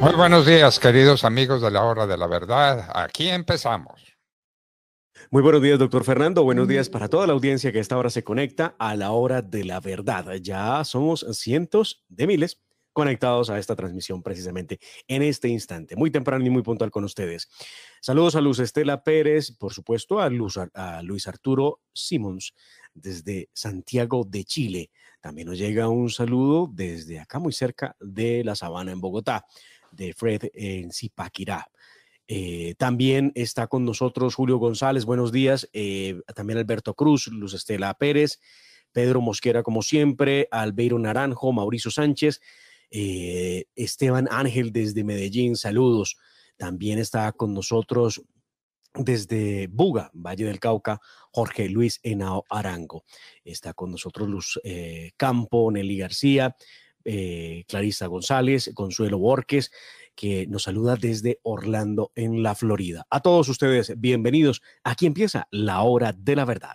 Muy buenos días, queridos amigos de la hora de la verdad. Aquí empezamos. Muy buenos días, doctor Fernando. Buenos días mm. para toda la audiencia que a esta hora se conecta a la hora de la verdad. Ya somos cientos de miles conectados a esta transmisión precisamente en este instante, muy temprano y muy puntual con ustedes. Saludos a Luz Estela Pérez, por supuesto, a, a Luis Arturo Simons desde Santiago de Chile. También nos llega un saludo desde acá muy cerca de la Sabana en Bogotá de Fred en Zipaquirá. Eh, también está con nosotros Julio González, buenos días. Eh, también Alberto Cruz, Luz Estela Pérez, Pedro Mosquera, como siempre, Albeiro Naranjo, Mauricio Sánchez, eh, Esteban Ángel desde Medellín, saludos. También está con nosotros desde Buga, Valle del Cauca, Jorge Luis Henao Arango. Está con nosotros Luz Campo, Nelly García, eh, González, Consuelo Borges, que nos saluda desde Orlando, en la Florida. A todos ustedes, bienvenidos. Aquí empieza la hora de la verdad.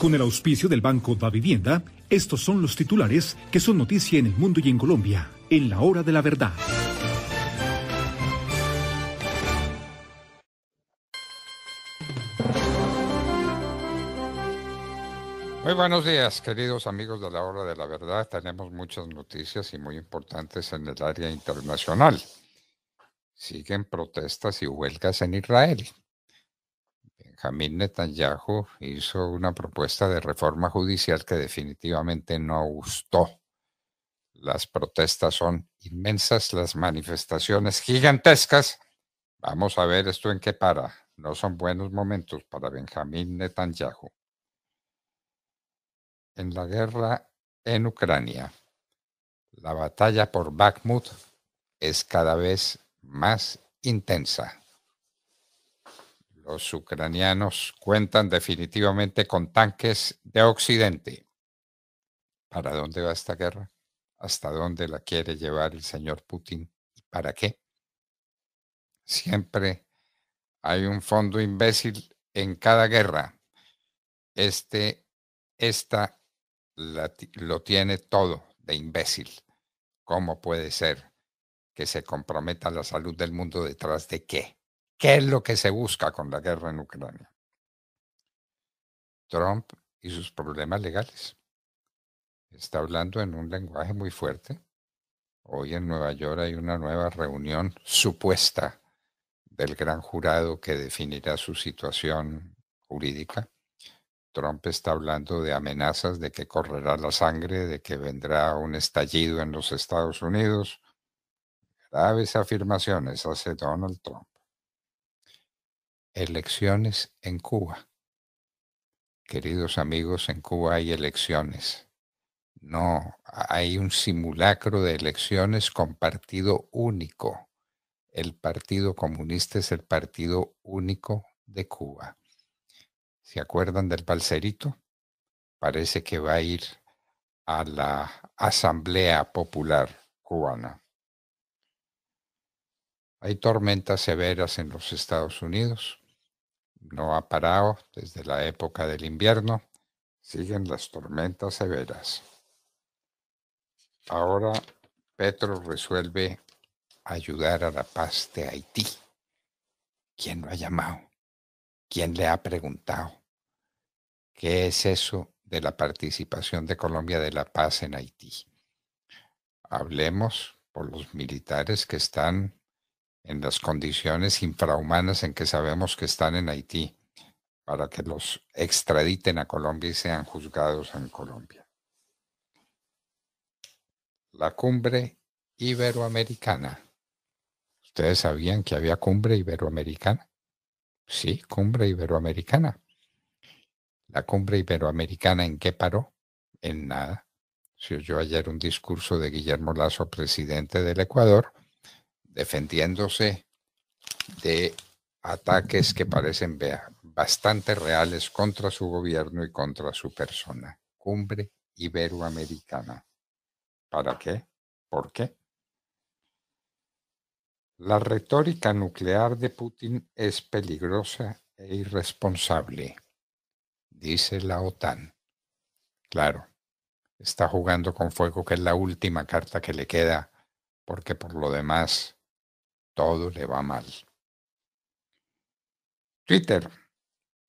Con el auspicio del Banco Da Vivienda, estos son los titulares que son noticia en el mundo y en Colombia, en la hora de la verdad. Muy buenos días, queridos amigos de la hora de la verdad. Tenemos muchas noticias y muy importantes en el área internacional. Siguen protestas y huelgas en Israel. Benjamín Netanyahu hizo una propuesta de reforma judicial que definitivamente no gustó. Las protestas son inmensas, las manifestaciones gigantescas. Vamos a ver esto en qué para. No son buenos momentos para Benjamín Netanyahu en la guerra en Ucrania. La batalla por Bakhmut es cada vez más intensa. Los ucranianos cuentan definitivamente con tanques de Occidente. ¿Para dónde va esta guerra? ¿Hasta dónde la quiere llevar el señor Putin? para qué? Siempre hay un fondo imbécil en cada guerra. Este, esta lo tiene todo de imbécil. ¿Cómo puede ser que se comprometa la salud del mundo detrás de qué? ¿Qué es lo que se busca con la guerra en Ucrania? Trump y sus problemas legales. Está hablando en un lenguaje muy fuerte. Hoy en Nueva York hay una nueva reunión supuesta del gran jurado que definirá su situación jurídica. Trump está hablando de amenazas, de que correrá la sangre, de que vendrá un estallido en los Estados Unidos. Graves afirmaciones hace Donald Trump. Elecciones en Cuba. Queridos amigos, en Cuba hay elecciones. No, hay un simulacro de elecciones con partido único. El Partido Comunista es el partido único de Cuba. ¿Se acuerdan del balserito? Parece que va a ir a la Asamblea Popular cubana. Hay tormentas severas en los Estados Unidos. No ha parado desde la época del invierno. Siguen las tormentas severas. Ahora Petro resuelve ayudar a la paz de Haití. ¿Quién lo ha llamado? ¿Quién le ha preguntado? ¿Qué es eso de la participación de Colombia de la paz en Haití? Hablemos por los militares que están en las condiciones infrahumanas en que sabemos que están en Haití para que los extraditen a Colombia y sean juzgados en Colombia. La cumbre iberoamericana. ¿Ustedes sabían que había cumbre iberoamericana? Sí, cumbre iberoamericana. La cumbre iberoamericana en qué paró? En nada. Se oyó ayer un discurso de Guillermo Lazo, presidente del Ecuador, defendiéndose de ataques que parecen bastante reales contra su gobierno y contra su persona. Cumbre iberoamericana. ¿Para qué? ¿Por qué? La retórica nuclear de Putin es peligrosa e irresponsable dice la OTAN. Claro, está jugando con fuego, que es la última carta que le queda, porque por lo demás todo le va mal. Twitter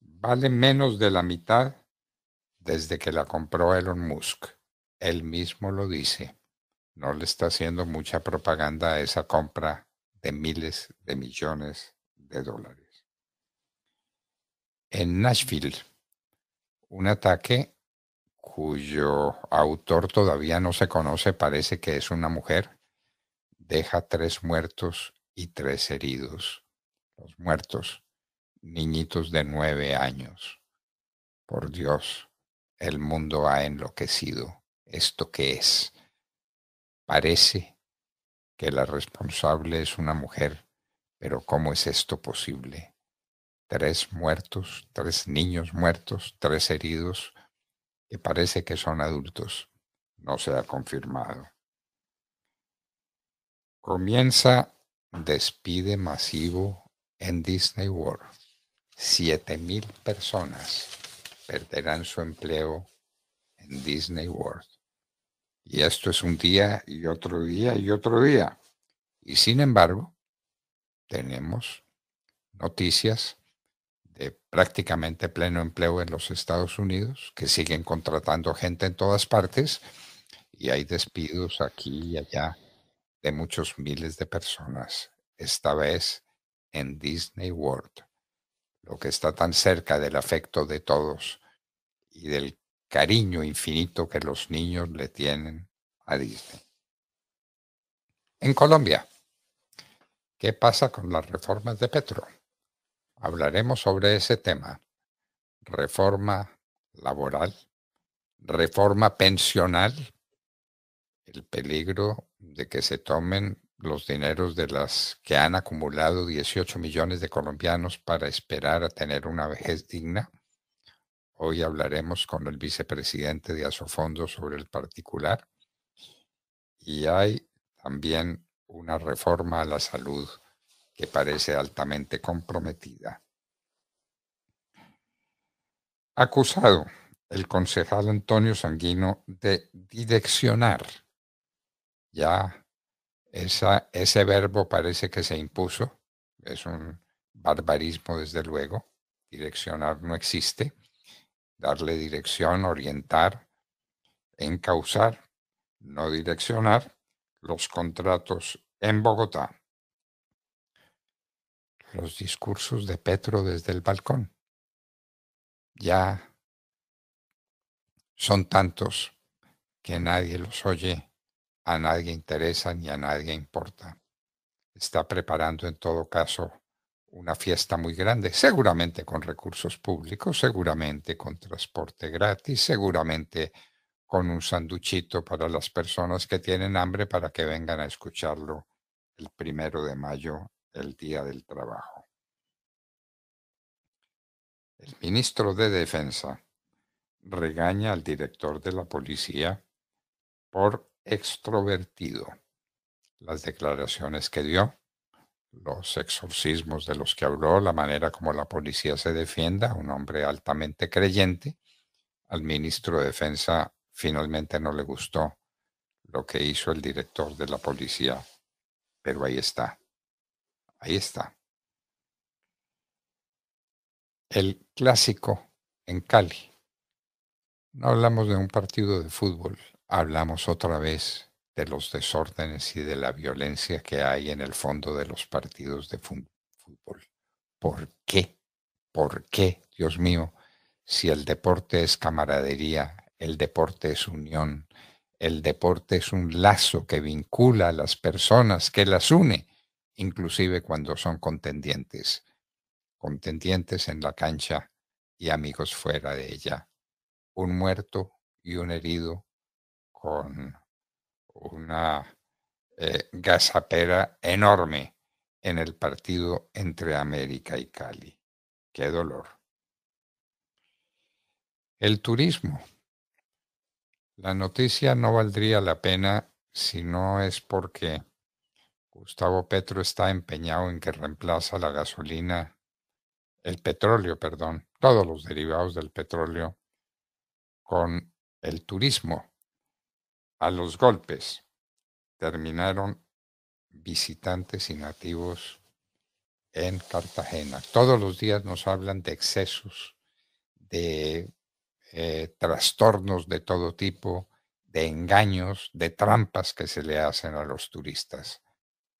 vale menos de la mitad desde que la compró Elon Musk. Él mismo lo dice. No le está haciendo mucha propaganda a esa compra de miles de millones de dólares. En Nashville, un ataque cuyo autor todavía no se conoce, parece que es una mujer, deja tres muertos y tres heridos. Los muertos, niñitos de nueve años. Por Dios, el mundo ha enloquecido. ¿Esto qué es? Parece que la responsable es una mujer, pero ¿cómo es esto posible? tres muertos, tres niños muertos, tres heridos, que parece que son adultos. No se ha confirmado. Comienza despide masivo en Disney World. Siete mil personas perderán su empleo en Disney World. Y esto es un día y otro día y otro día. Y sin embargo, tenemos noticias eh, prácticamente pleno empleo en los Estados Unidos, que siguen contratando gente en todas partes y hay despidos aquí y allá de muchos miles de personas, esta vez en Disney World, lo que está tan cerca del afecto de todos y del cariño infinito que los niños le tienen a Disney. En Colombia, ¿qué pasa con las reformas de Petro? hablaremos sobre ese tema. Reforma laboral, reforma pensional, el peligro de que se tomen los dineros de las que han acumulado 18 millones de colombianos para esperar a tener una vejez digna. Hoy hablaremos con el vicepresidente de Asofondo sobre el particular. Y hay también una reforma a la salud que parece altamente comprometida. Acusado el concejal Antonio Sanguino de direccionar. Ya ese verbo parece que se impuso, es un barbarismo desde luego, direccionar no existe, darle dirección, orientar, encauzar, no direccionar los contratos en Bogotá los discursos de Petro desde el balcón. Ya son tantos que nadie los oye, a nadie interesa ni a nadie importa. Está preparando en todo caso una fiesta muy grande, seguramente con recursos públicos, seguramente con transporte gratis, seguramente con un sanduchito para las personas que tienen hambre para que vengan a escucharlo el primero de mayo el Día del Trabajo. El ministro de Defensa regaña al director de la policía por extrovertido. Las declaraciones que dio, los exorcismos de los que habló, la manera como la policía se defienda, un hombre altamente creyente, al ministro de Defensa finalmente no le gustó lo que hizo el director de la policía, pero ahí está. Ahí está. El clásico en Cali. No hablamos de un partido de fútbol, hablamos otra vez de los desórdenes y de la violencia que hay en el fondo de los partidos de fútbol. ¿Por qué? ¿Por qué, Dios mío? Si el deporte es camaradería, el deporte es unión, el deporte es un lazo que vincula a las personas, que las une inclusive cuando son contendientes, contendientes en la cancha y amigos fuera de ella. Un muerto y un herido con una eh, gasapera enorme en el partido entre América y Cali. Qué dolor. El turismo. La noticia no valdría la pena si no es porque Gustavo Petro está empeñado en que reemplaza la gasolina, el petróleo, perdón, todos los derivados del petróleo con el turismo. A los golpes terminaron visitantes y nativos en Cartagena. Todos los días nos hablan de excesos, de eh, trastornos de todo tipo, de engaños, de trampas que se le hacen a los turistas.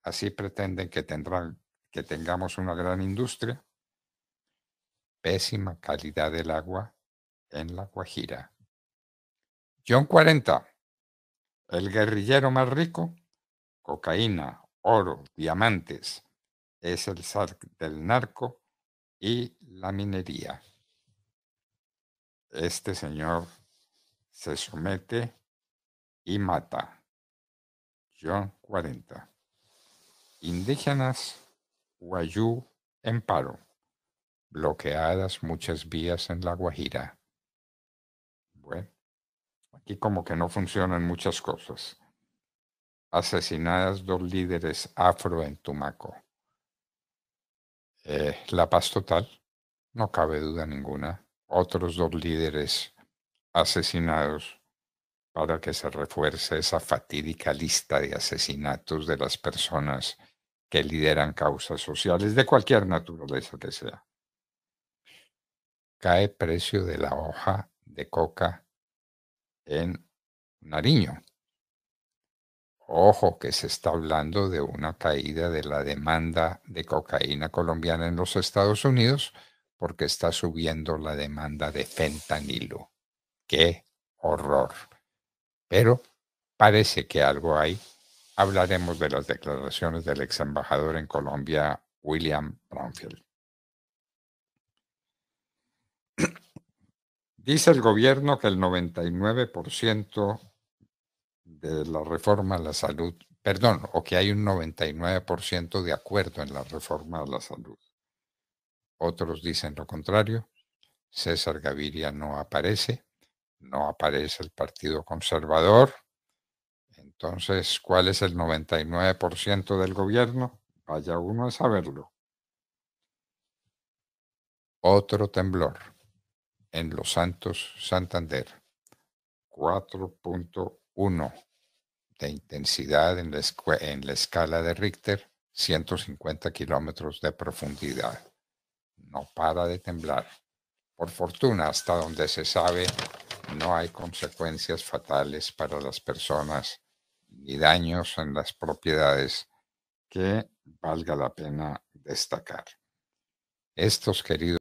Así pretenden que, tendrán, que tengamos una gran industria. Pésima calidad del agua en la Guajira. John 40. El guerrillero más rico, cocaína, oro, diamantes, es el zar del narco y la minería. Este señor se somete y mata. John 40. Indígenas Guayú, en paro. Bloqueadas muchas vías en La Guajira. Bueno, aquí como que no funcionan muchas cosas. Asesinadas dos líderes afro en Tumaco. Eh, la paz total, no cabe duda ninguna. Otros dos líderes asesinados para que se refuerce esa fatídica lista de asesinatos de las personas que lideran causas sociales de cualquier naturaleza que sea. Cae precio de la hoja de coca en Nariño. Ojo que se está hablando de una caída de la demanda de cocaína colombiana en los Estados Unidos porque está subiendo la demanda de fentanilo. ¡Qué horror! Pero parece que algo hay hablaremos de las declaraciones del ex embajador en Colombia, William Brownfield. Dice el gobierno que el 99% de la reforma a la salud, perdón, o que hay un 99% de acuerdo en la reforma a la salud. Otros dicen lo contrario. César Gaviria no aparece, no aparece el Partido Conservador, entonces, ¿cuál es el 99% del gobierno? Vaya uno a saberlo. Otro temblor en Los Santos, Santander. 4.1 de intensidad en la, escala de Richter, 150 kilómetros de profundidad. No para de temblar. Por fortuna, hasta donde se sabe, no hay consecuencias fatales para las personas y daños en las propiedades que valga la pena destacar. Estos queridos